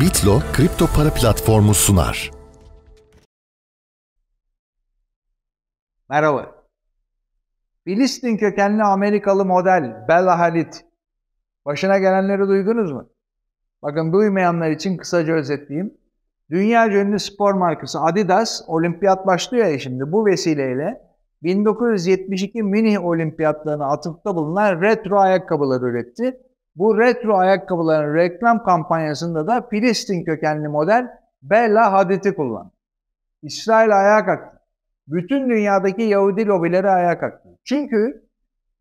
Bitlo kripto para platformu sunar. Merhaba. Filistin kökenli Amerikalı model Bella Hadid. Başına gelenleri duydunuz mu? Bakın duymayanlar için kısaca özetleyeyim. Dünya ünlü spor markası Adidas olimpiyat başlıyor ya şimdi bu vesileyle 1972 mini olimpiyatlarına atıfta bulunan retro ayakkabılar üretti bu retro ayakkabıların reklam kampanyasında da Filistin kökenli model Bella Hadid'i kullandı. İsrail ayağa kalktı. Bütün dünyadaki Yahudi lobileri ayağa kalktı. Çünkü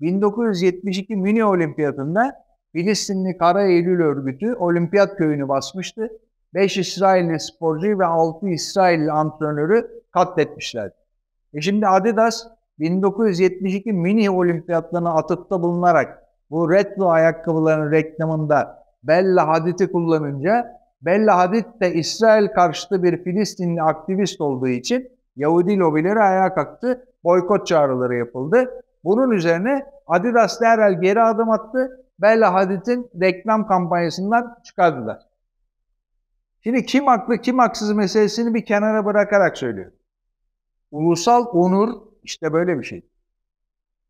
1972 Mini Olimpiyatı'nda Filistinli Kara Eylül örgütü olimpiyat köyünü basmıştı. 5 İsrailli sporcu ve 6 İsrailli antrenörü katletmişlerdi. E şimdi Adidas 1972 mini olimpiyatlarına atıfta bulunarak bu retro ayakkabıların reklamında Bella Hadid'i kullanınca Bella Hadid de İsrail karşıtı bir Filistinli aktivist olduğu için Yahudi lobileri ayağa kalktı. Boykot çağrıları yapıldı. Bunun üzerine Adidas derhal geri adım attı. Bella Hadid'in reklam kampanyasından çıkardılar. Şimdi kim haklı kim haksız meselesini bir kenara bırakarak söylüyorum. Ulusal onur işte böyle bir şey.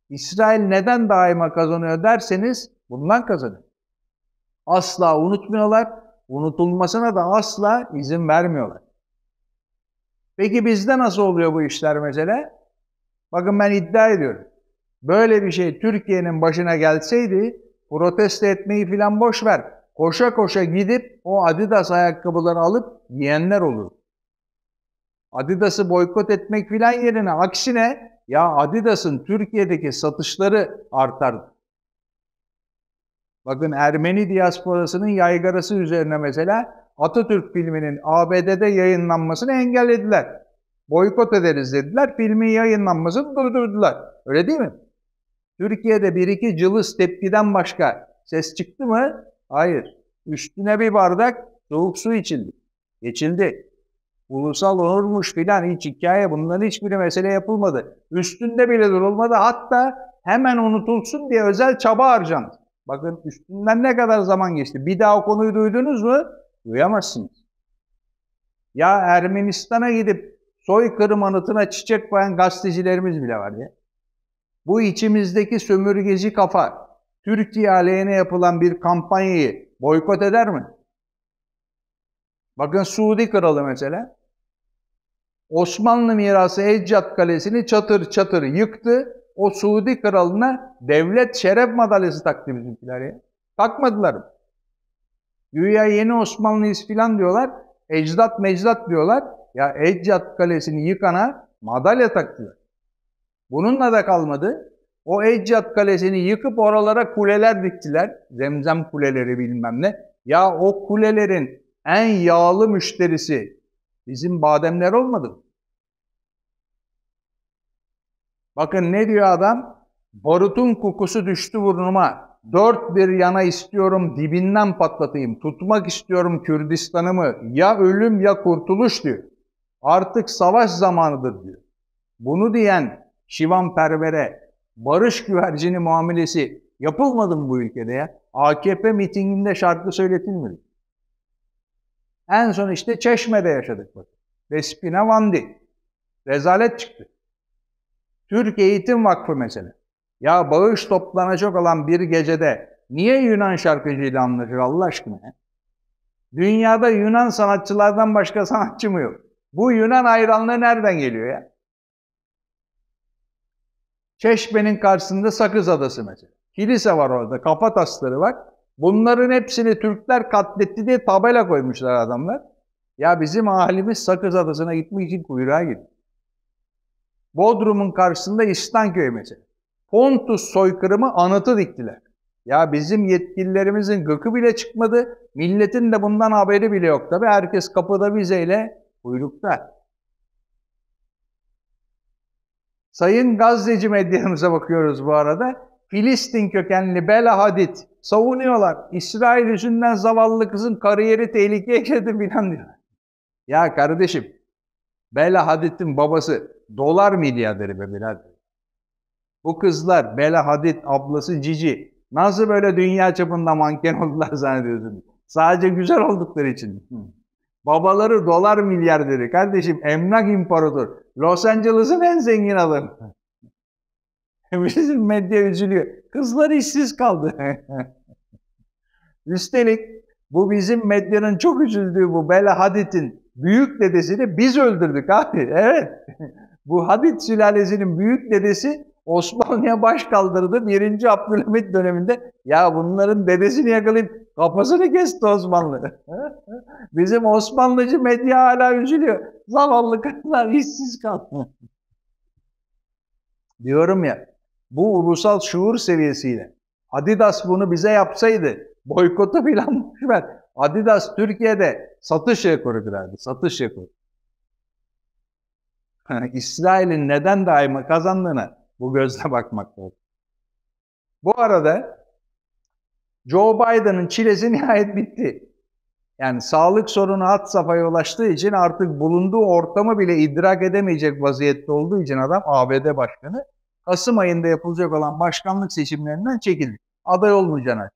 İsrail neden daima kazanıyor derseniz bundan kazanıyor. Asla unutmuyorlar, unutulmasına da asla izin vermiyorlar. Peki bizde nasıl oluyor bu işler mesela? Bakın ben iddia ediyorum. Böyle bir şey Türkiye'nin başına gelseydi protesto etmeyi filan boş ver. Koşa koşa gidip o Adidas ayakkabıları alıp giyenler olur. Adidas'ı boykot etmek filan yerine aksine ya Adidas'ın Türkiye'deki satışları artar. Bakın Ermeni diasporasının yaygarası üzerine mesela Atatürk filminin ABD'de yayınlanmasını engellediler. Boykot ederiz dediler, filmin yayınlanmasını durdurdular. Öyle değil mi? Türkiye'de bir iki cılız tepkiden başka ses çıktı mı? Hayır. Üstüne bir bardak soğuk su içildi. Geçildi. Ulusal onurmuş filan hiç hikaye bunların hiçbiri mesele yapılmadı. Üstünde bile durulmadı. Hatta hemen unutulsun diye özel çaba harcandı. Bakın üstünden ne kadar zaman geçti. Bir daha o konuyu duydunuz mu? Duyamazsınız. Ya Ermenistan'a gidip soykırım anıtına çiçek koyan gazetecilerimiz bile var ya. Bu içimizdeki sömürgeci kafa Türkiye aleyhine yapılan bir kampanyayı boykot eder mi? Bakın Suudi kralı mesela Osmanlı mirası Eccat Kalesi'ni çatır çatır yıktı. O Suudi kralına devlet şeref madalyası taktı bizimkiler ya. Takmadılar. Güya yeni Osmanlıyız filan diyorlar. Ecdat mecdat diyorlar. Ya Ecdat Kalesi'ni yıkana madalya taktılar. Bununla da kalmadı. O Eccat Kalesi'ni yıkıp oralara kuleler diktiler. Zemzem kuleleri bilmem ne. Ya o kulelerin en yağlı müşterisi Bizim bademler olmadı. Bakın ne diyor adam? Barutun kokusu düştü burnuma. Dört bir yana istiyorum dibinden patlatayım. Tutmak istiyorum Kürdistan'ımı. Ya ölüm ya kurtuluş diyor. Artık savaş zamanıdır diyor. Bunu diyen Şivan Perver'e barış güvercini muamelesi yapılmadı mı bu ülkede ya? AKP mitinginde şarkı söyletilmedi. En son işte Çeşme'de yaşadık bak. Despina Vandi. Rezalet çıktı. Türk Eğitim Vakfı mesela. Ya bağış toplanacak olan bir gecede niye Yunan şarkıcıyla anlaşıyor Allah aşkına? Dünyada Yunan sanatçılardan başka sanatçı mı yok? Bu Yunan hayranlığı nereden geliyor ya? Çeşme'nin karşısında Sakız Adası mesela. Kilise var orada, kafa tasları var. Bunların hepsini Türkler katletti diye tabela koymuşlar adamlar. Ya bizim ahalimiz Sakız Adası'na gitmek için kuyruğa gitti. Bodrum'un karşısında İstanköy mesela. Pontus soykırımı anıtı diktiler. Ya bizim yetkililerimizin gıkı bile çıkmadı. Milletin de bundan haberi bile yok tabi. Herkes kapıda vizeyle kuyrukta. Sayın gazeteci medyamıza bakıyoruz bu arada. Filistin kökenli Bela Hadid savunuyorlar. İsrail yüzünden zavallı kızın kariyeri tehlikeye girdi filan diyor. Ya kardeşim Bela Hadid'in babası dolar milyarderi be birader. Bu kızlar Bela Hadid ablası Cici nasıl böyle dünya çapında manken oldular zannediyorsun? Sadece güzel oldukları için. Babaları dolar milyarderi. Kardeşim emlak imparator. Los Angeles'ın en zengin adamı. Bizim medya üzülüyor. Kızlar işsiz kaldı. Üstelik bu bizim medyanın çok üzüldüğü bu Bela Hadid'in büyük dedesini biz öldürdük abi. Evet. bu Hadid sülalesinin büyük dedesi Osmanlı'ya baş kaldırdı 1. Abdülhamit döneminde. Ya bunların dedesini yakalayıp kafasını kesti Osmanlı. Bizim Osmanlıcı medya hala üzülüyor. Zavallı kadınlar işsiz kaldı. Diyorum ya, bu ulusal şuur seviyesiyle Adidas bunu bize yapsaydı, boykotu filan ben. Adidas Türkiye'de satış rekoru kırardı. Satış rekoru. İsrail'in neden daima kazandığını bu gözle bakmak lazım. Bu arada Joe Biden'ın çilesi nihayet bitti. Yani sağlık sorunu hat safhaya ulaştığı için artık bulunduğu ortamı bile idrak edemeyecek vaziyette olduğu için adam ABD başkanı Kasım ayında yapılacak olan başkanlık seçimlerinden çekildi. Aday olmayacağını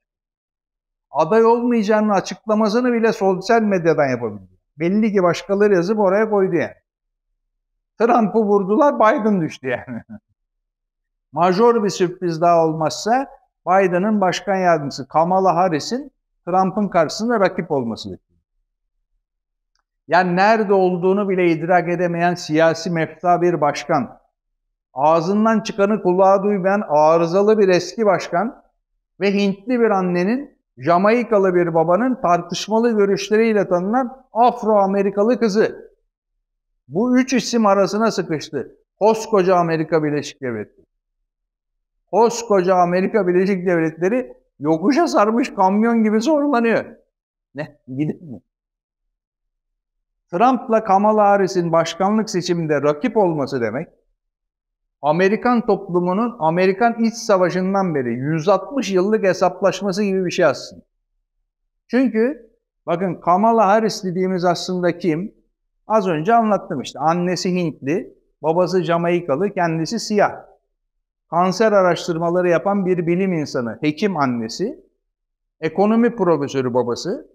aday olmayacağını açıklamasını bile sosyal medyadan yapabildi. Belli ki başkaları yazıp oraya koydu yani. Trump'ı vurdular, Biden düştü yani. Major bir sürpriz daha olmazsa Biden'ın başkan yardımcısı Kamala Harris'in Trump'ın karşısında rakip olması bekliyor. Yani nerede olduğunu bile idrak edemeyen siyasi mefta bir başkan, ağzından çıkanı kulağa duymayan arızalı bir eski başkan ve Hintli bir annenin Jamaikalı bir babanın tartışmalı görüşleriyle tanınan Afro-Amerikalı kızı. Bu üç isim arasına sıkıştı. Koskoca Amerika Birleşik Devletleri. Koskoca Amerika Birleşik Devletleri yokuşa sarmış kamyon gibi zorlanıyor. Ne? Gidin mi? Trump'la Kamala Harris'in başkanlık seçiminde rakip olması demek, Amerikan toplumunun Amerikan İç Savaşı'ndan beri 160 yıllık hesaplaşması gibi bir şey aslında. Çünkü bakın Kamala Harris dediğimiz aslında kim? Az önce anlattım işte. Annesi Hintli, babası Jamaikalı, kendisi siyah. Kanser araştırmaları yapan bir bilim insanı, hekim annesi, ekonomi profesörü babası,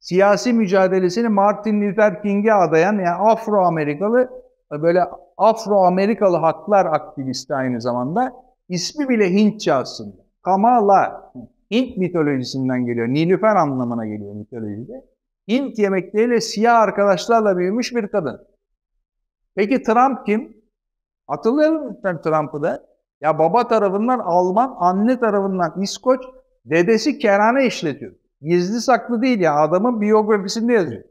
siyasi mücadelesini Martin Luther King'e adayan yani Afro-Amerikalı böyle Afro-Amerikalı haklar aktivisti aynı zamanda. İsmi bile Hintçe aslında. Kamala. Hint mitolojisinden geliyor. Nilüfer anlamına geliyor mitolojide. Hint yemekleriyle siyah arkadaşlarla büyümüş bir kadın. Peki Trump kim? Hatırlayalım lütfen Trump'ı da. Ya baba tarafından Alman, anne tarafından İskoç, dedesi kerane işletiyor. Gizli saklı değil ya adamın biyografisinde yazıyor.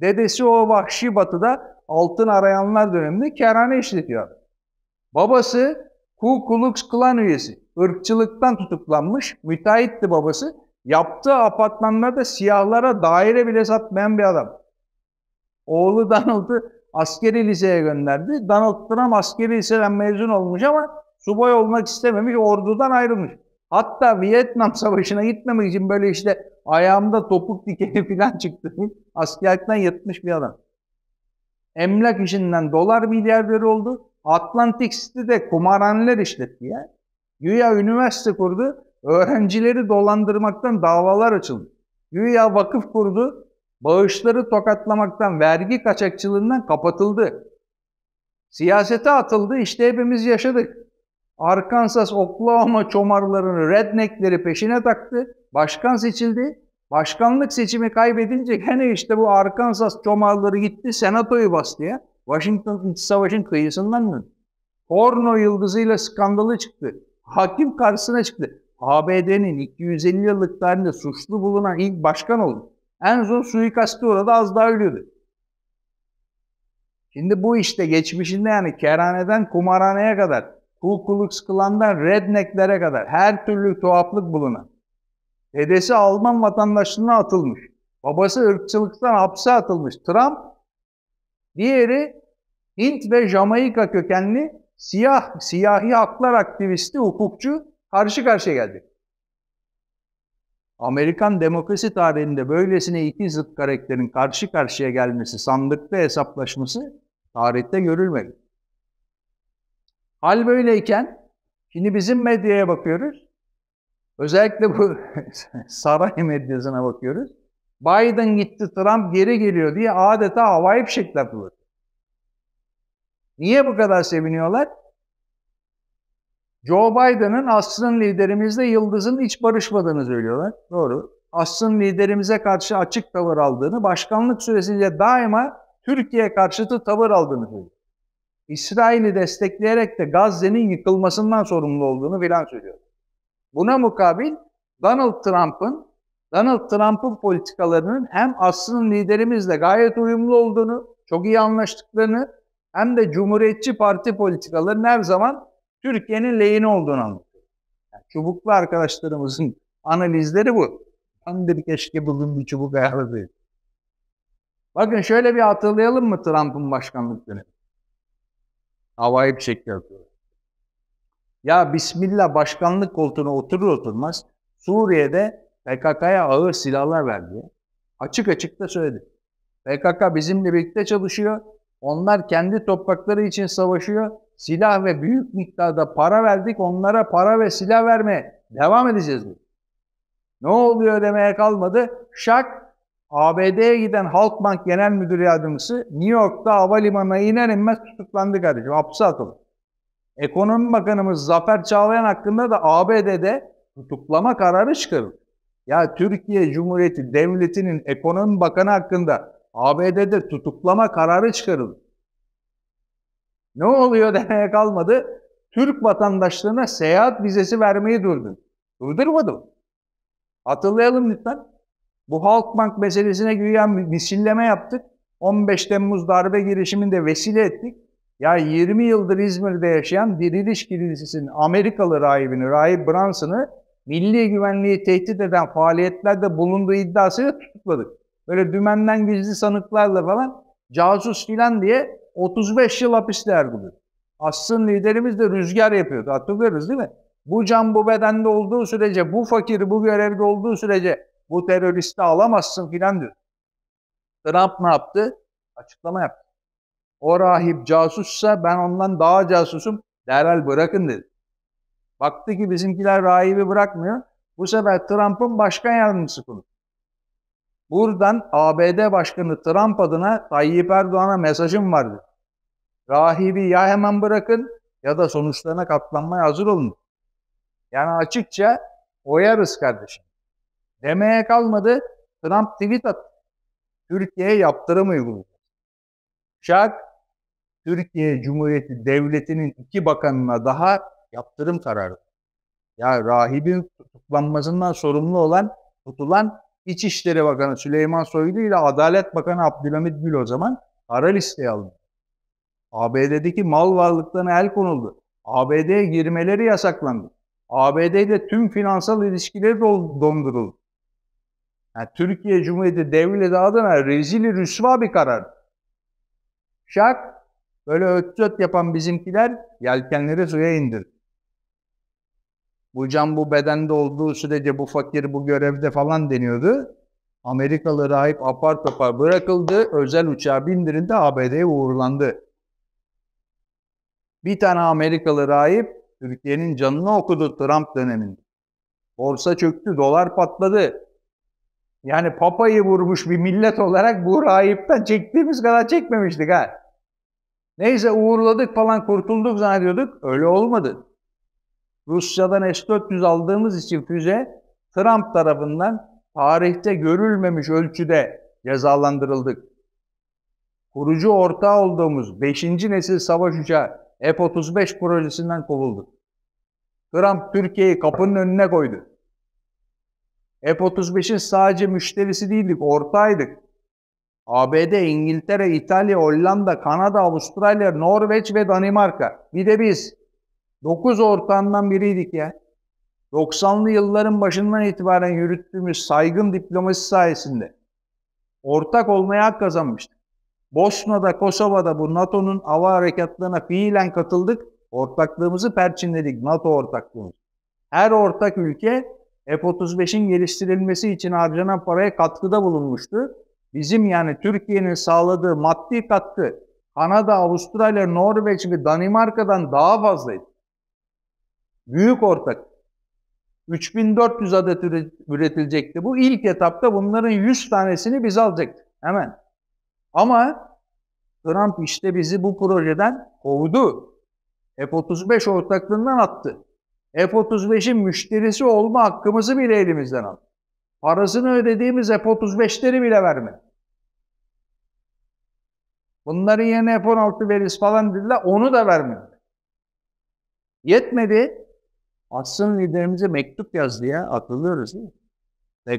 Dedesi o vahşi batıda altın arayanlar döneminde kerhane işletiyor. Babası Ku Klux Klan üyesi. ırkçılıktan tutuklanmış. Müteahhitti babası. Yaptığı apartmanlarda siyahlara daire bile satmayan bir adam. Oğlu Donald'ı askeri liseye gönderdi. Donald Trump askeri liseden mezun olmuş ama subay olmak istememiş, ordudan ayrılmış. Hatta Vietnam Savaşı'na gitmemek için böyle işte ayağımda topuk dikeni falan çıktı. Askerlikten yatmış bir adam emlak işinden dolar milyarderi oldu. Atlantik City'de kumarhaneler işletti ya. Güya üniversite kurdu. Öğrencileri dolandırmaktan davalar açıldı. Güya vakıf kurdu. Bağışları tokatlamaktan, vergi kaçakçılığından kapatıldı. Siyasete atıldı. İşte hepimiz yaşadık. Arkansas, Oklahoma çomarlarını, redneckleri peşine taktı. Başkan seçildi. Başkanlık seçimi kaybedince Hani işte bu Arkansas çomarları gitti senatoyu bastı ya. Washington Savaş'ın kıyısından döndü. Porno yıldızıyla skandalı çıktı. Hakim karşısına çıktı. ABD'nin 250 yıllık tarihinde suçlu bulunan ilk başkan oldu. En son suikaste orada az daha ölüyordu. Şimdi bu işte geçmişinde yani kerhaneden kumarhaneye kadar, Ku Klux Klan'dan rednecklere kadar her türlü tuhaflık bulunan Dedesi Alman vatandaşlığına atılmış. Babası ırkçılıktan hapse atılmış Trump. Diğeri Hint ve Jamaika kökenli siyah, siyahi haklar aktivisti, hukukçu karşı karşıya geldi. Amerikan demokrasi tarihinde böylesine iki zıt karakterin karşı karşıya gelmesi, sandıkta hesaplaşması tarihte görülmedi. Hal böyleyken şimdi bizim medyaya bakıyoruz. Özellikle bu saray medyasına bakıyoruz. Biden gitti, Trump geri geliyor diye adeta havai fişekler bulur. Niye bu kadar seviniyorlar? Joe Biden'ın asrın liderimizle yıldızın hiç barışmadığını söylüyorlar. Doğru. Asrın liderimize karşı açık tavır aldığını, başkanlık süresince daima Türkiye karşıtı tavır aldığını söylüyor. İsrail'i destekleyerek de Gazze'nin yıkılmasından sorumlu olduğunu filan söylüyor. Buna mukabil Donald Trump'ın Donald Trump'ın politikalarının hem aslının liderimizle gayet uyumlu olduğunu, çok iyi anlaştıklarını hem de Cumhuriyetçi Parti politikalarının her zaman Türkiye'nin lehine olduğunu anlatıyor. Yani çubuklu arkadaşlarımızın analizleri bu. Ben de bir keşke bugün bir çubuk ayarladıydım. Bakın şöyle bir hatırlayalım mı Trump'ın başkanlık dönemi? Havayı bir şekilde yapıyor. Ya Bismillah başkanlık koltuğuna oturur oturmaz Suriye'de PKK'ya ağır silahlar verdi. Açık açık da söyledi. PKK bizimle birlikte çalışıyor. Onlar kendi toprakları için savaşıyor. Silah ve büyük miktarda para verdik. Onlara para ve silah verme devam edeceğiz. Dedi. Ne oluyor demeye kalmadı. Şak ABD'ye giden Halkbank Genel Müdür Yardımcısı New York'ta havalimanına iner inmez tutuklandı kardeşim. Hapse atıldı. Ekonomi Bakanımız Zafer Çağlayan hakkında da ABD'de tutuklama kararı çıkarıldı. Ya Türkiye Cumhuriyeti Devleti'nin Ekonomi Bakanı hakkında ABD'de tutuklama kararı çıkarıldı. Ne oluyor demeye kalmadı. Türk vatandaşlarına seyahat vizesi vermeyi durdu. Durdurmadı. Hatırlayalım lütfen. Bu Halkbank meselesine güya misilleme yaptık. 15 Temmuz darbe girişiminde vesile ettik. Ya 20 yıldır İzmir'de yaşayan Diriliş Kilisesi'nin Amerikalı rahibini, rahip Branson'ı milli güvenliği tehdit eden faaliyetlerde bulunduğu iddiasıyla tutukladık. Böyle dümenden gizli sanıklarla falan casus filan diye 35 yıl hapiste erguluyor. Asrın liderimiz de rüzgar yapıyordu. Hatırlıyoruz değil mi? Bu can bu bedende olduğu sürece, bu fakir bu görevde olduğu sürece bu teröristi alamazsın filan diyor. Trump ne yaptı? Açıklama yaptı. O rahip casussa ben ondan daha casusum. Derhal bırakın dedi. Baktı ki bizimkiler rahibi bırakmıyor. Bu sefer Trump'ın başkan yardımcısı konu. Buradan ABD Başkanı Trump adına Tayyip Erdoğan'a mesajım vardı. Rahibi ya hemen bırakın ya da sonuçlarına katlanmaya hazır olun. Yani açıkça oyarız kardeşim. Demeye kalmadı. Trump tweet attı. Türkiye'ye yaptırım uygulayacak. Şak Türkiye Cumhuriyeti Devleti'nin iki bakanına daha yaptırım kararı. Ya rahibin tutuklanmasından sorumlu olan, tutulan İçişleri Bakanı Süleyman Soylu ile Adalet Bakanı Abdülhamit Gül o zaman kara listeye alındı. ABD'deki mal varlıklarına el konuldu. ABD'ye girmeleri yasaklandı. ABD'de tüm finansal ilişkileri donduruldu. Yani Türkiye Cumhuriyeti Devleti adına rezil rüsva bir karar. Şak Böyle öt yapan bizimkiler yelkenleri suya indir. Bu can bu bedende olduğu sürece bu fakir bu görevde falan deniyordu. Amerikalı rahip apar topar bırakıldı. Özel uçağa bindirildi. ABD'ye uğurlandı. Bir tane Amerikalı rahip Türkiye'nin canını okudu Trump döneminde. Borsa çöktü, dolar patladı. Yani papayı vurmuş bir millet olarak bu rahipten çektiğimiz kadar çekmemiştik ha. Neyse uğurladık falan kurtulduk zannediyorduk. Öyle olmadı. Rusya'dan S-400 aldığımız için füze Trump tarafından tarihte görülmemiş ölçüde cezalandırıldık. Kurucu ortağı olduğumuz 5. nesil savaş uçağı F-35 projesinden kovuldu. Trump Türkiye'yi kapının önüne koydu. F-35'in sadece müşterisi değildik, ortaydık. ABD, İngiltere, İtalya, Hollanda, Kanada, Avustralya, Norveç ve Danimarka. Bir de biz. 9 ortağından biriydik ya. 90'lı yılların başından itibaren yürüttüğümüz saygın diplomasi sayesinde ortak olmaya hak kazanmıştık. Bosna'da, Kosova'da bu NATO'nun hava harekatlarına fiilen katıldık. Ortaklığımızı perçinledik, NATO ortaklığımız. Her ortak ülke F-35'in geliştirilmesi için harcanan paraya katkıda bulunmuştu bizim yani Türkiye'nin sağladığı maddi katkı Kanada, Avustralya, Norveç ve Danimarka'dan daha fazlaydı. Büyük ortak. 3400 adet üretilecekti. Bu ilk etapta bunların 100 tanesini biz alacaktık hemen. Ama Trump işte bizi bu projeden kovdu. F-35 ortaklığından attı. F-35'in müşterisi olma hakkımızı bile elimizden aldı. Parasını ödediğimiz F-35'leri bile vermedi. Bunların yerine F-16 veririz falan dediler. Onu da vermedi. Yetmedi. Aslında liderimize mektup yazdı ya, atılıyoruz. Değil mi?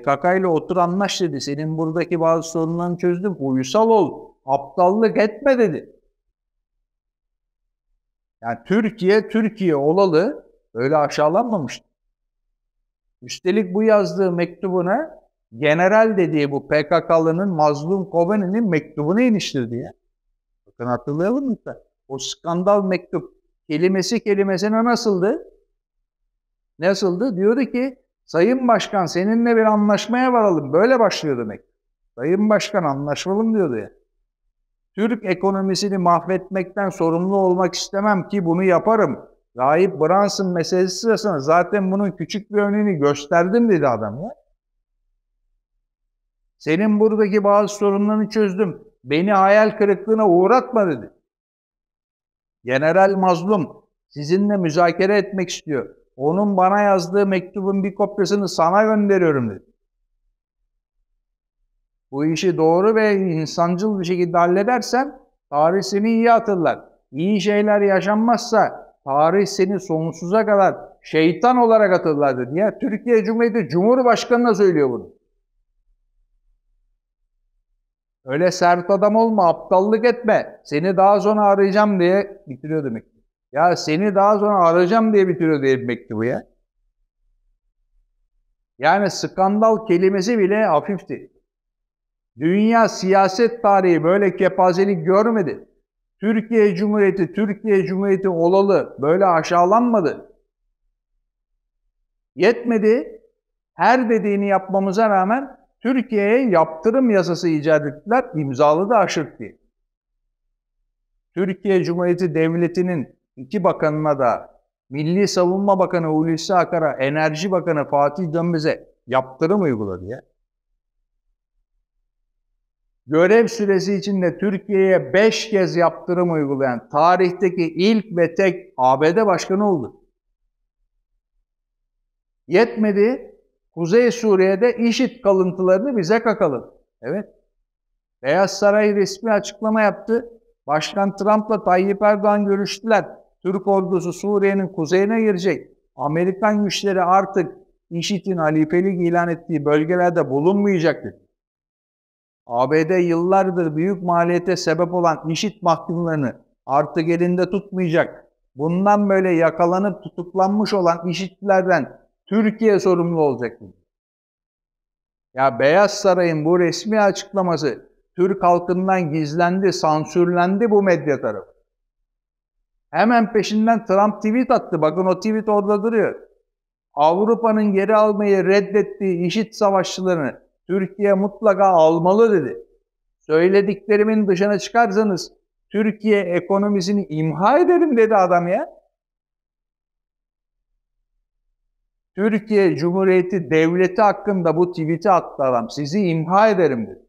PKK ile otur anlaş dedi. Senin buradaki bazı sorunlarını çözdüm. Uyusal ol. Aptallık etme dedi. Yani Türkiye, Türkiye olalı böyle aşağılanmamıştı. Üstelik bu yazdığı mektubuna general dediği bu PKK'lının mazlum Kobani'nin mektubunu iniştirdi ya. Bakın hatırlayalım da o skandal mektup kelimesi kelimesine nasıldı? Nasıldı? Diyordu ki Sayın Başkan seninle bir anlaşmaya varalım. Böyle başlıyordu mektup. Sayın Başkan anlaşmalım diyordu ya. Türk ekonomisini mahvetmekten sorumlu olmak istemem ki bunu yaparım. Rahip Brunson meselesi sırasında zaten bunun küçük bir örneğini gösterdim dedi adam ya. Senin buradaki bazı sorunlarını çözdüm. Beni hayal kırıklığına uğratma dedi. General mazlum sizinle müzakere etmek istiyor. Onun bana yazdığı mektubun bir kopyasını sana gönderiyorum dedi. Bu işi doğru ve insancıl bir şekilde halledersen tarih seni iyi hatırlar. İyi şeyler yaşanmazsa tarih seni sonsuza kadar şeytan olarak hatırlar dedi. Ya Türkiye Cumhuriyeti Cumhurbaşkanı da söylüyor bunu. Öyle sert adam olma, aptallık etme. Seni daha sonra arayacağım diye bitiriyor demek. Ya seni daha sonra arayacağım diye bitiriyor diye mektubu ya. Yani skandal kelimesi bile hafifti. Dünya siyaset tarihi böyle kepazelik görmedi. Türkiye Cumhuriyeti, Türkiye Cumhuriyeti olalı böyle aşağılanmadı. Yetmedi. Her dediğini yapmamıza rağmen Türkiye'ye yaptırım yasası icat ettiler, imzaladı Aşırti. Türkiye Cumhuriyeti Devleti'nin iki bakanına da Milli Savunma Bakanı Hulusi Akar'a, Enerji Bakanı Fatih Dönmez'e yaptırım uyguladı ya. Görev süresi içinde Türkiye'ye beş kez yaptırım uygulayan tarihteki ilk ve tek ABD başkanı oldu. Yetmedi, Kuzey Suriye'de işit kalıntılarını bize kakalım. Evet. Beyaz Saray resmi açıklama yaptı. Başkan Trump'la Tayyip Erdoğan görüştüler. Türk ordusu Suriye'nin kuzeyine girecek. Amerikan güçleri artık IŞİD'in halifelik ilan ettiği bölgelerde bulunmayacaktır. ABD yıllardır büyük maliyete sebep olan IŞİD mahkumlarını artık elinde tutmayacak. Bundan böyle yakalanıp tutuklanmış olan IŞİD'lilerden Türkiye sorumlu olacak mı? Ya Beyaz Saray'ın bu resmi açıklaması Türk halkından gizlendi, sansürlendi bu medya tarafı. Hemen peşinden Trump tweet attı. Bakın o tweet orada duruyor. Avrupa'nın geri almayı reddettiği işit savaşçılarını Türkiye mutlaka almalı dedi. Söylediklerimin dışına çıkarsanız Türkiye ekonomisini imha ederim dedi adam ya. Türkiye Cumhuriyeti Devleti hakkında bu tweet'i attı Sizi imha ederim dedi.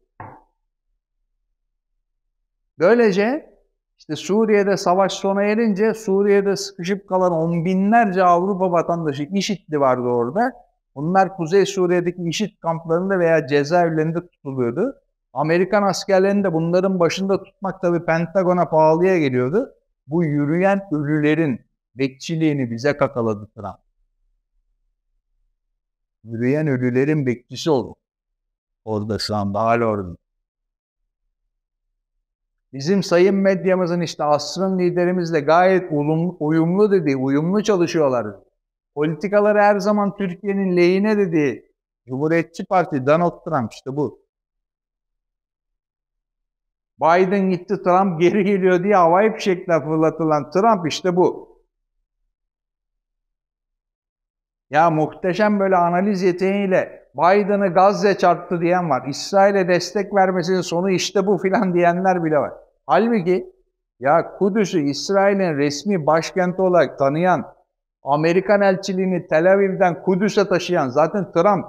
Böylece işte Suriye'de savaş sona erince Suriye'de sıkışıp kalan on binlerce Avrupa vatandaşı IŞİD'li vardı orada. Bunlar Kuzey Suriye'deki IŞİD kamplarında veya cezaevlerinde tutuluyordu. Amerikan askerlerini de bunların başında tutmak tabii Pentagon'a pahalıya geliyordu. Bu yürüyen ölülerin bekçiliğini bize kakaladı Trump yürüyen ölülerin bekçisi olur. Orada şu orada. Bizim sayın medyamızın işte asrın liderimizle gayet uyumlu, uyumlu dedi, uyumlu çalışıyorlar. Politikaları her zaman Türkiye'nin lehine dedi. Cumhuriyetçi Parti, Donald Trump işte bu. Biden gitti, Trump geri geliyor diye havai fişekler fırlatılan Trump işte bu. Ya muhteşem böyle analiz yeteneğiyle Biden'ı Gazze çarptı diyen var. İsrail'e destek vermesinin sonu işte bu filan diyenler bile var. Halbuki ya Kudüs'ü İsrail'in resmi başkenti olarak tanıyan, Amerikan elçiliğini Tel Aviv'den Kudüs'e taşıyan zaten Trump.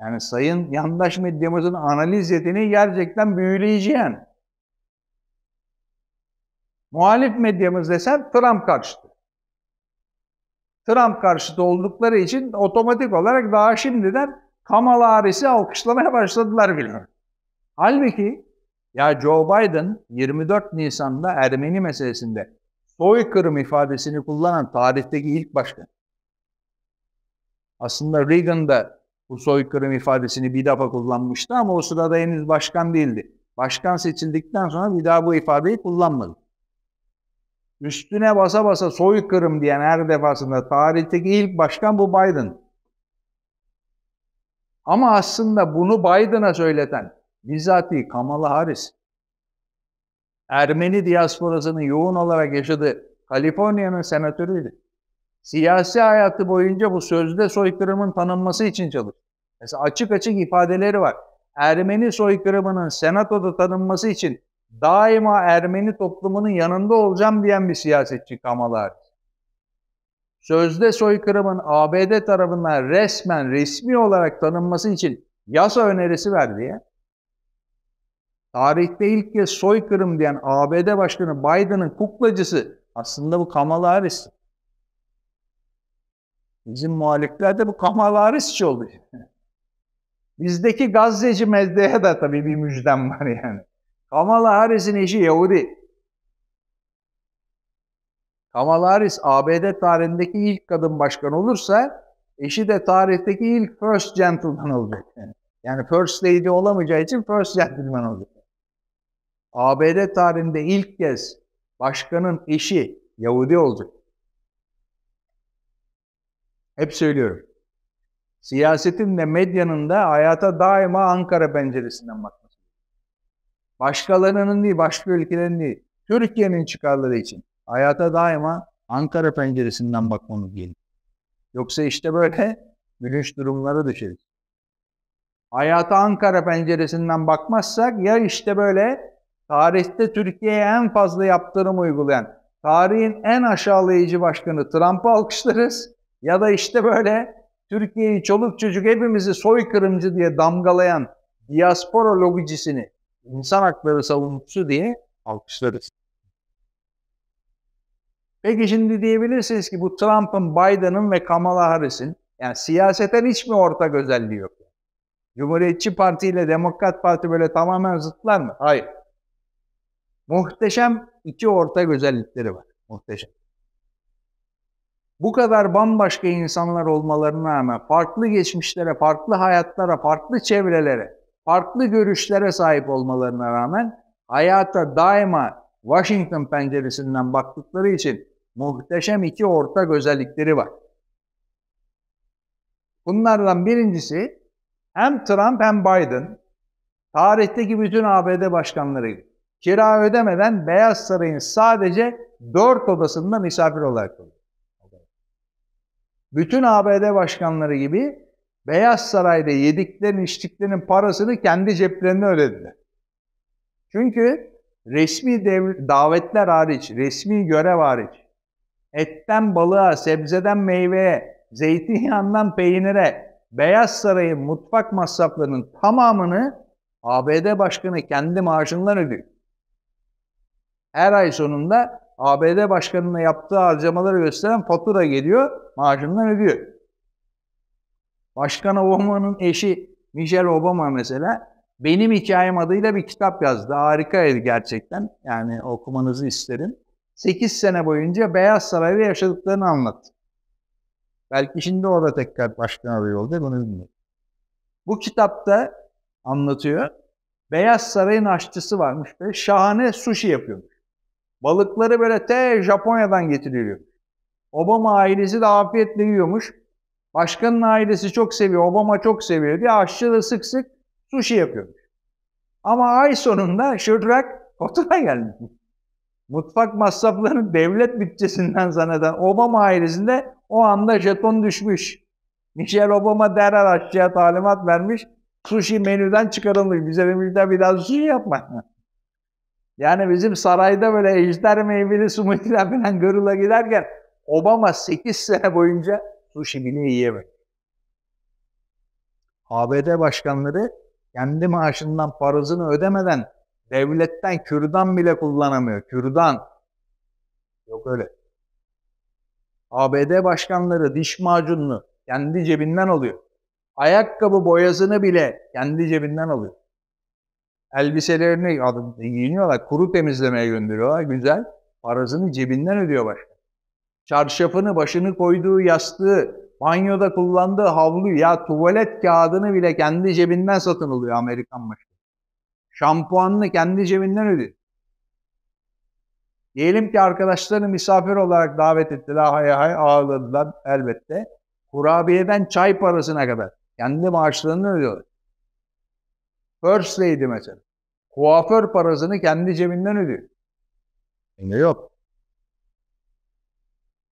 Yani sayın yandaş medyamızın analiz yeteneği gerçekten büyüleyici yani. Muhalif medyamız desem Trump karşıtı. Trump karşıtı oldukları için otomatik olarak daha şimdiden Kamala Harris'i alkışlamaya başladılar bile. Halbuki ya Joe Biden 24 Nisan'da Ermeni meselesinde soykırım ifadesini kullanan tarihteki ilk başkan. Aslında Reagan da bu soykırım ifadesini bir defa kullanmıştı ama o sırada henüz başkan değildi. Başkan seçildikten sonra bir daha bu ifadeyi kullanmadı üstüne basa basa soykırım diyen her defasında tarihteki ilk başkan bu Biden. Ama aslında bunu Biden'a söyleten bizatihi Kamala Harris. Ermeni diasporasının yoğun olarak yaşadığı Kaliforniya'nın senatörüydü. Siyasi hayatı boyunca bu sözde soykırımın tanınması için çalış. Mesela açık açık ifadeleri var. Ermeni soykırımının senatoda tanınması için daima Ermeni toplumunun yanında olacağım diyen bir siyasetçi Kamala Sözde soykırımın ABD tarafından resmen resmi olarak tanınması için yasa önerisi verdi ya. Tarihte ilk kez soykırım diyen ABD Başkanı Biden'ın kuklacısı aslında bu Kamala Harris. Bizim muhalifler de bu Kamala Harrisçi oldu. Bizdeki Gazze'ci mezdeye de tabii bir müjdem var yani. Kamala Harris'in eşi Yahudi. Kamala Harris ABD tarihindeki ilk kadın başkan olursa eşi de tarihteki ilk first gentleman olacak. Yani first lady olamayacağı için first gentleman olacak. ABD tarihinde ilk kez başkanın eşi Yahudi olacak. Hep söylüyorum. Siyasetin de medyanın da hayata daima Ankara penceresinden bak. Başkalarının değil, başka ülkelerin değil. Türkiye'nin çıkarları için. Hayata daima Ankara penceresinden bakmamız gerekir. Yoksa işte böyle gülünç durumları düşeriz. Hayata Ankara penceresinden bakmazsak ya işte böyle tarihte Türkiye'ye en fazla yaptırım uygulayan, tarihin en aşağılayıcı başkanı Trump'ı alkışlarız ya da işte böyle Türkiye'yi çoluk çocuk hepimizi soykırımcı diye damgalayan diaspora lobicisini insan hakları savunucusu diye alkışlarız. Peki şimdi diyebilirsiniz ki bu Trump'ın, Biden'ın ve Kamala Harris'in yani siyaseten hiç mi ortak özelliği yok? Cumhuriyetçi Parti ile Demokrat Parti böyle tamamen zıtlar mı? Hayır. Muhteşem iki ortak özellikleri var. Muhteşem. Bu kadar bambaşka insanlar olmalarına rağmen farklı geçmişlere, farklı hayatlara, farklı çevrelere farklı görüşlere sahip olmalarına rağmen hayata daima Washington penceresinden baktıkları için muhteşem iki ortak özellikleri var. Bunlardan birincisi hem Trump hem Biden tarihteki bütün ABD başkanları kira ödemeden Beyaz Saray'ın sadece dört odasında misafir olarak kalıyor. Bütün ABD başkanları gibi Beyaz Saray'da yediklerin, içtiklerinin parasını kendi ceplerine ödediler. Çünkü resmi dev, davetler hariç, resmi görev hariç, etten balığa, sebzeden meyveye, zeytinyağından peynire, Beyaz Saray'ın mutfak masraflarının tamamını ABD Başkanı kendi maaşından ödüyor. Her ay sonunda ABD Başkanı'na yaptığı harcamaları gösteren fatura geliyor, maaşından ödüyor. Başkan Obama'nın eşi Michelle Obama mesela benim hikayem adıyla bir kitap yazdı. Harikaydı gerçekten. Yani okumanızı isterim. 8 sene boyunca Beyaz Saray'da yaşadıklarını anlattı. Belki şimdi o da tekrar başkan adayı olacak bunu bilmiyorum. Bu kitapta anlatıyor. Beyaz Saray'ın aşçısı varmış ve şahane sushi yapıyormuş. Balıkları böyle te Japonya'dan getiriliyor. Obama ailesi de afiyetle yiyormuş. Başkanın ailesi çok seviyor, Obama çok seviyor diye aşçı da sık sık sushi yapıyor. Ama ay sonunda Şırrak fatura gelmiş. Mutfak masraflarını devlet bütçesinden zanneden Obama ailesinde o anda jeton düşmüş. Michelle Obama derhal aşçıya talimat vermiş. Sushi menüden çıkarılmış. Bize demişler bir daha sushi yapma. Yani bizim sarayda böyle ejder meyveli smoothie'ler falan görüle giderken Obama 8 sene boyunca sushi bile yiyemedi. ABD başkanları kendi maaşından parasını ödemeden devletten kürdan bile kullanamıyor. Kürdan. Yok öyle. ABD başkanları diş macununu kendi cebinden alıyor. Ayakkabı boyasını bile kendi cebinden alıyor. Elbiselerini giyiniyorlar, kuru temizlemeye gönderiyorlar. Güzel. Parasını cebinden ödüyor başka çarşafını başını koyduğu yastığı, banyoda kullandığı havluyu ya tuvalet kağıdını bile kendi cebinden satın alıyor Amerikan maçı. Şampuanını kendi cebinden ödüyor. Diyelim ki arkadaşlarını misafir olarak davet ettiler. Hay hay ağırladılar elbette. Kurabiyeden çay parasına kadar. Kendi maaşlarını ödüyor. First lady mesela. Kuaför parasını kendi cebinden ödüyor. Ne yok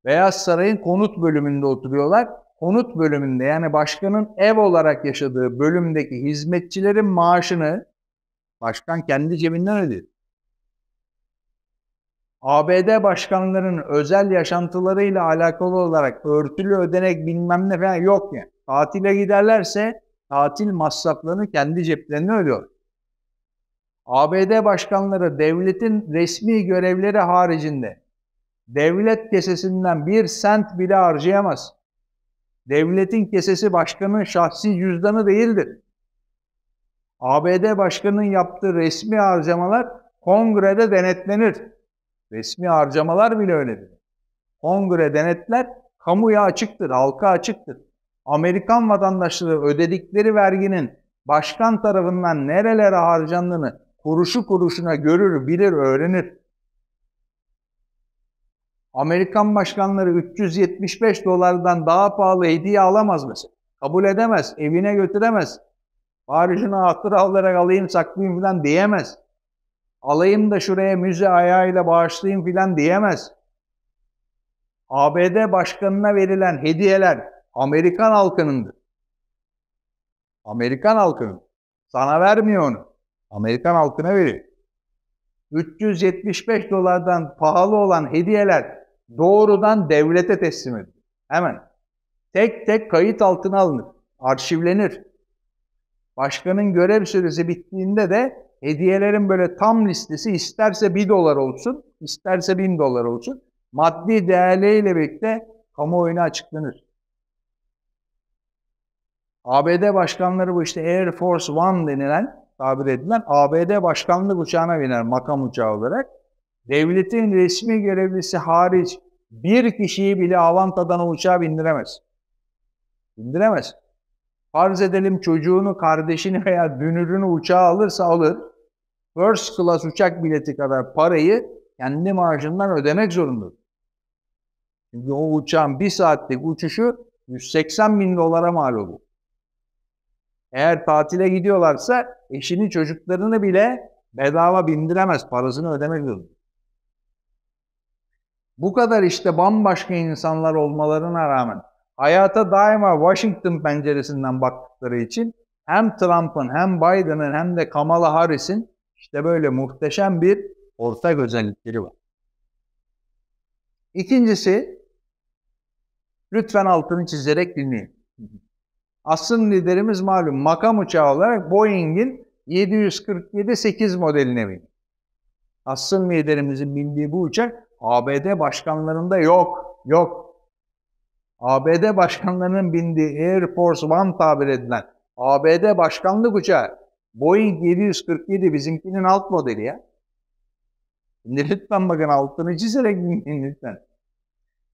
veya sarayın konut bölümünde oturuyorlar. Konut bölümünde yani başkanın ev olarak yaşadığı bölümdeki hizmetçilerin maaşını başkan kendi cebinden ödüyor. ABD başkanlarının özel yaşantılarıyla alakalı olarak örtülü ödenek bilmem ne falan yok ya. Yani. Tatile giderlerse tatil masraflarını kendi ceplerine ödüyor. ABD başkanları devletin resmi görevleri haricinde Devlet kesesinden bir sent bile harcayamaz. Devletin kesesi başkanın şahsi cüzdanı değildir. ABD başkanının yaptığı resmi harcamalar kongrede denetlenir. Resmi harcamalar bile öyledir. Kongre denetler, kamuya açıktır, halka açıktır. Amerikan vatandaşları ödedikleri verginin başkan tarafından nerelere harcandığını kuruşu kuruşuna görür, bilir, öğrenir. Amerikan başkanları 375 dolardan daha pahalı hediye alamaz mesela. Kabul edemez, evine götüremez. Paris'ini hatıra olarak alayım saklayayım falan diyemez. Alayım da şuraya müze ayağıyla bağışlayayım falan diyemez. ABD başkanına verilen hediyeler Amerikan halkınındır. Amerikan halkının. Sana vermiyor onu. Amerikan halkına veriyor. 375 dolardan pahalı olan hediyeler doğrudan devlete teslim edilir. Hemen. Tek tek kayıt altına alınır, arşivlenir. Başkanın görev süresi bittiğinde de hediyelerin böyle tam listesi isterse bir dolar olsun, isterse bin dolar olsun. Maddi değerleriyle birlikte kamuoyuna açıklanır. ABD başkanları bu işte Air Force One denilen tabir edilen ABD başkanlık uçağına biner makam uçağı olarak devletin resmi görevlisi hariç bir kişiyi bile Avanta'dan uçağa bindiremez. Bindiremez. Farz edelim çocuğunu, kardeşini veya dünürünü uçağa alırsa alır. First class uçak bileti kadar parayı kendi maaşından ödemek zorundadır. Çünkü o uçağın bir saatlik uçuşu 180 bin dolara mal olur. Eğer tatile gidiyorlarsa eşini çocuklarını bile bedava bindiremez. Parasını ödemek zorundadır bu kadar işte bambaşka insanlar olmalarına rağmen hayata daima Washington penceresinden baktıkları için hem Trump'ın hem Biden'ın hem de Kamala Harris'in işte böyle muhteşem bir ortak özellikleri var. İkincisi, lütfen altını çizerek dinleyin. Asıl liderimiz malum makam uçağı olarak Boeing'in 747-8 modeline bindi. Asıl liderimizin bindiği bu uçak ABD başkanlarında yok, yok. ABD başkanlarının bindiği Air Force One tabir edilen ABD başkanlık uçağı Boeing 747 bizimkinin alt modeli ya. Şimdi lütfen bakın altını çizerek lütfen.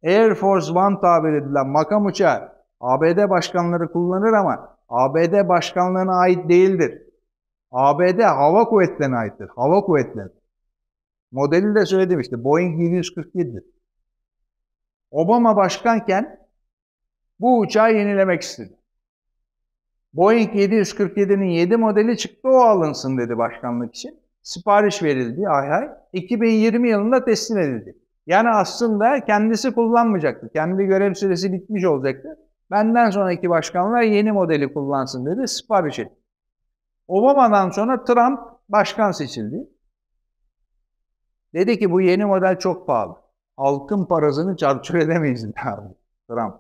Air Force One tabir edilen makam uçağı ABD başkanları kullanır ama ABD başkanlığına ait değildir. ABD Hava Kuvvetleri'ne aittir. Hava Kuvvetleri. Modeli de söyledim işte Boeing 747. Obama başkanken bu uçağı yenilemek istedi. Boeing 747'nin 7 modeli çıktı o alınsın dedi başkanlık için. Sipariş verildi ay ay. 2020 yılında teslim edildi. Yani aslında kendisi kullanmayacaktı. Kendi görev süresi bitmiş olacaktı. Benden sonraki başkanlar yeni modeli kullansın dedi. Sipariş etti. Obama'dan sonra Trump başkan seçildi. Dedi ki bu yeni model çok pahalı. Halkın parasını çarçur edemeyiz abi. Trump.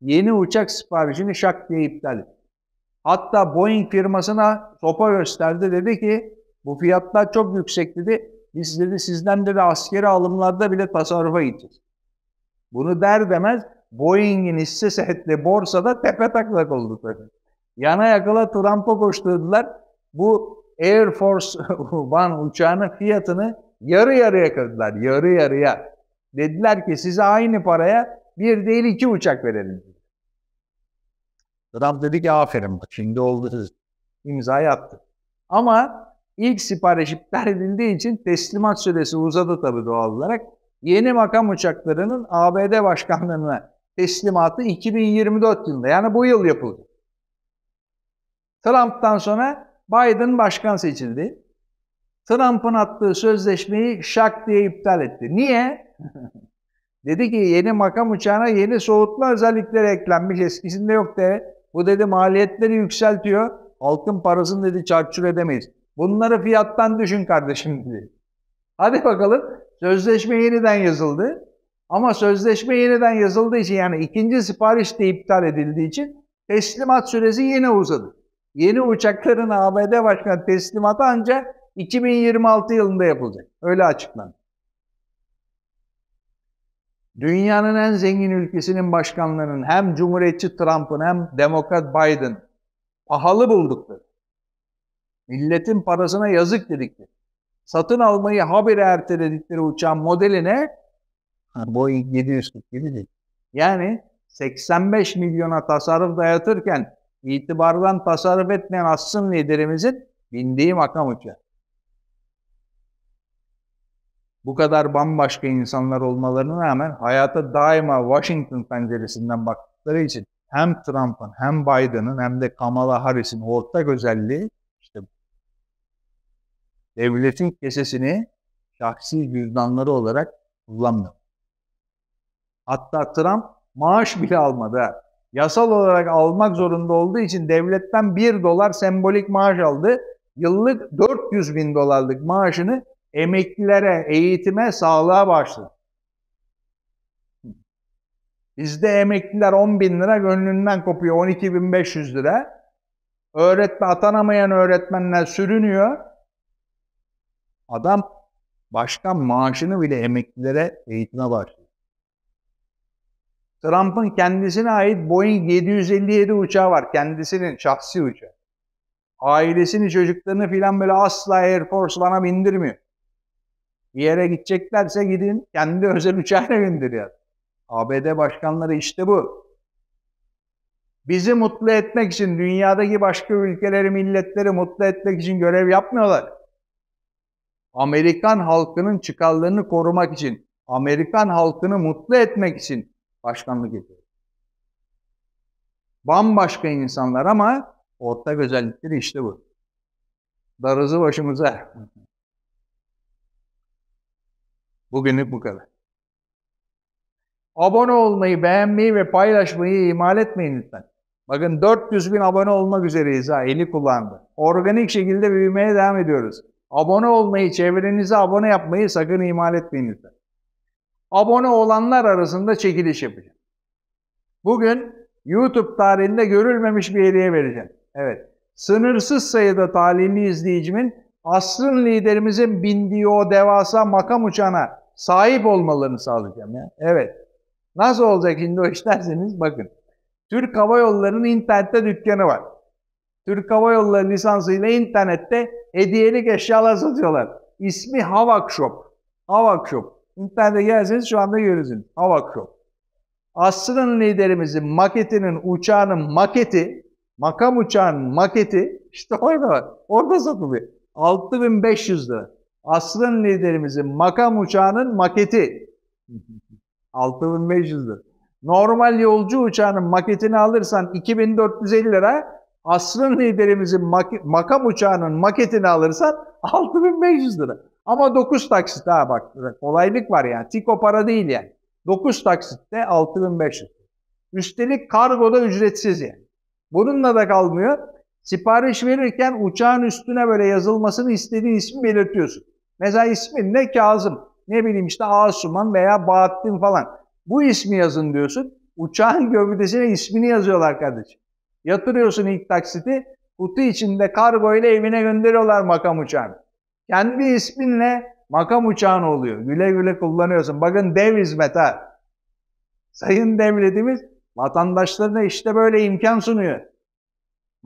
Yeni uçak siparişini şak diye iptal etti. Hatta Boeing firmasına sopa gösterdi. Dedi ki bu fiyatlar çok yüksek dedi. Biz dedi sizden de askeri alımlarda bile tasarrufa gideceğiz. Bunu der demez Boeing'in hisse senetli borsada tepe taklak oldu tabii. Yana yakala Trump'a koşturdular. Bu Air Force One uçağının fiyatını yarı yarıya kırdılar. Yarı yarıya. Dediler ki size aynı paraya bir değil iki uçak verelim. Trump dedi ki aferin şimdi oldu. İmzayı attı. Ama ilk sipariş iptal edildiği için teslimat süresi uzadı tabii doğal olarak. Yeni makam uçaklarının ABD başkanlarına teslimatı 2024 yılında yani bu yıl yapıldı. Trump'tan sonra Biden başkan seçildi. Trump'ın attığı sözleşmeyi şak diye iptal etti. Niye? dedi ki yeni makam uçağına yeni soğutma özellikleri eklenmiş. Eskisinde yok de. Bu dedi maliyetleri yükseltiyor. Altın parasını dedi çarçur edemeyiz. Bunları fiyattan düşün kardeşim dedi. Hadi bakalım sözleşme yeniden yazıldı. Ama sözleşme yeniden yazıldığı için yani ikinci sipariş de iptal edildiği için teslimat süresi yine uzadı. Yeni uçakların ABD Başkanı teslimatı ancak 2026 yılında yapılacak. Öyle açıklandı. Dünyanın en zengin ülkesinin başkanlarının hem Cumhuriyetçi Trump'ın hem Demokrat Biden pahalı buldukları, milletin parasına yazık dedikleri, satın almayı habire erteledikleri uçağın modeline ha, Boeing 747 dedi. Yani 85 milyona tasarruf dayatırken itibardan tasarruf etmeyen Assın liderimizin bindiği makam uçağı bu kadar bambaşka insanlar olmalarına rağmen hayata daima Washington penceresinden baktıkları için hem Trump'ın hem Biden'ın hem de Kamala Harris'in ortak özelliği işte devletin kesesini şahsi cüzdanları olarak kullanmıyor. Hatta Trump maaş bile almadı. Yasal olarak almak zorunda olduğu için devletten 1 dolar sembolik maaş aldı. Yıllık 400 bin dolarlık maaşını emeklilere, eğitime, sağlığa başladı. Bizde emekliler 10 bin lira gönlünden kopuyor 12 bin 500 lira. Öğretmen, atanamayan öğretmenler sürünüyor. Adam başkan maaşını bile emeklilere eğitime başlıyor. Trump'ın kendisine ait Boeing 757 uçağı var. Kendisinin şahsi uçağı. Ailesini, çocuklarını filan böyle asla Air Force bana bindirmiyor. Bir yere gideceklerse gidin kendi özel uçağına bindir ya. ABD başkanları işte bu. Bizi mutlu etmek için dünyadaki başka ülkeleri, milletleri mutlu etmek için görev yapmıyorlar. Amerikan halkının çıkarlarını korumak için, Amerikan halkını mutlu etmek için başkanlık ediyor. Bambaşka insanlar ama ortak özellikleri işte bu. Darızı başımıza. Bugünlük bu kadar. Abone olmayı, beğenmeyi ve paylaşmayı ihmal etmeyin lütfen. Bakın 400 bin abone olmak üzereyiz ha, eli kullandı. Organik şekilde büyümeye devam ediyoruz. Abone olmayı, çevrenize abone yapmayı sakın ihmal etmeyin lütfen. Abone olanlar arasında çekiliş yapacağım. Bugün YouTube tarihinde görülmemiş bir hediye vereceğim. Evet, sınırsız sayıda talimli izleyicimin asrın liderimizin bindiği o devasa makam uçağına sahip olmalarını sağlayacağım ya. Evet. Nasıl olacak şimdi o iş derseniz bakın. Türk Hava Yolları'nın internette dükkanı var. Türk Hava Yolları lisansıyla internette hediyelik eşyalar satıyorlar. İsmi Havak Shop. Havak Shop. İnternete gelseniz şu anda görürsünüz. Havak Shop. Asrın liderimizin maketinin, uçağının maketi, makam uçağının maketi işte orada var. Orada satılıyor. 6500 lira. Asrın liderimizin makam uçağının maketi. 6500 Normal yolcu uçağının maketini alırsan 2450 lira. Asrın liderimizin makam uçağının maketini alırsan 6500 lira. Ama 9 taksit ha bak kolaylık var yani. Tiko para değil yani. 9 taksitte 6500. Üstelik kargo da ücretsiz yani. Bununla da kalmıyor. Sipariş verirken uçağın üstüne böyle yazılmasını istediğin ismi belirtiyorsun. Mesela ismin ne Kazım, ne bileyim işte Asuman veya Bahattin falan. Bu ismi yazın diyorsun. Uçağın gövdesine ismini yazıyorlar kardeşim. Yatırıyorsun ilk taksiti, kutu içinde kargo ile evine gönderiyorlar makam uçağını. Kendi isminle makam uçağın oluyor. Güle güle kullanıyorsun. Bakın dev hizmet ha. Sayın devletimiz vatandaşlarına işte böyle imkan sunuyor.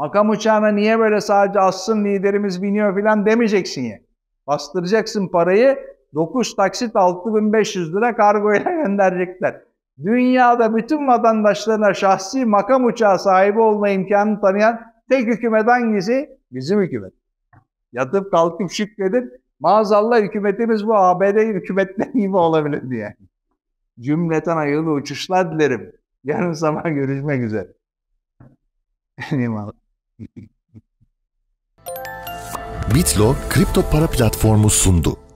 Makam uçağına niye böyle sadece assın liderimiz biniyor filan demeyeceksin ya. Bastıracaksın parayı 9 taksit 6500 lira kargoyla gönderecekler. Dünyada bütün vatandaşlarına şahsi makam uçağı sahibi olma imkanını tanıyan tek hükümet hangisi? Bizim hükümet. Yatıp kalkıp şükredin, maazallah hükümetimiz bu ABD hükümetleri gibi olabilir diye. Cümleten hayırlı uçuşlar dilerim. Yarın sabah görüşmek üzere. Eyvallah. Bitlo kripto para platformu sundu.